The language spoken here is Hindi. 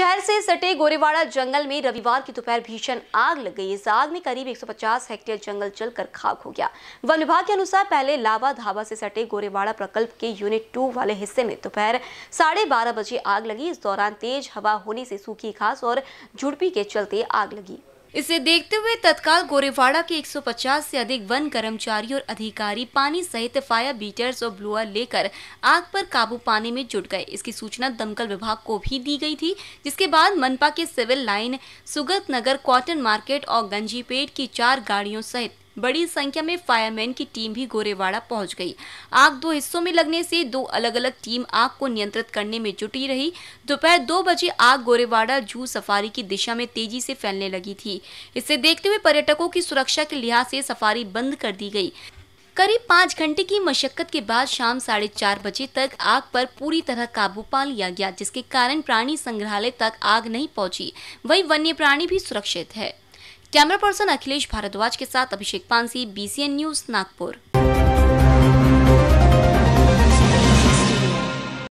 शहर से सटे गोरेवाड़ा जंगल में रविवार की दोपहर भीषण आग लग गई इस आग में करीब 150 हेक्टेयर जंगल जलकर खाक हो गया वन विभाग के अनुसार पहले लावा धाबा से सटे गोरेवाड़ा प्रकल्प के यूनिट टू वाले हिस्से में दोपहर साढ़े बारह बजे आग लगी इस दौरान तेज हवा होने से सूखी घास और झुड़पी के चलते आग लगी इसे देखते हुए तत्काल गोरेवाड़ा के 150 से अधिक वन कर्मचारी और अधिकारी पानी सहित फायर बीटर्स और ब्लूअर लेकर आग पर काबू पाने में जुट गए इसकी सूचना दमकल विभाग को भी दी गई थी जिसके बाद मनपा के civil line Sugat Nagar cotton market और गंजीपेट की चार गाड़ियों सहित बड़ी संख्या में फायरमैन की टीम भी गोरेवाड़ा पहुंच गई आग दो हिस्सों में लगने से दो अलग अलग टीम आग को नियंत्रित करने में जुटी रही दोपहर दो बजे आग गोरेवाड़ा जू सफारी की दिशा में तेजी से फैलने लगी थी इसे देखते हुए पर्यटकों की सुरक्षा के लिहाज से सफारी बंद कर दी गई करीब पाँच घंटे की मशक्कत के बाद शाम साढ़े चार बजे तक आग पर पूरी तरह काबू पा लिया गया जिसके कारण प्राणी संग्रहालय तक आग नहीं पहुंची वहीं वन्य प्राणी भी सुरक्षित है कैमरा पर्सन अखिलेश भारद्वाज के साथ अभिषेक पांसी बीसीएन न्यूज नागपुर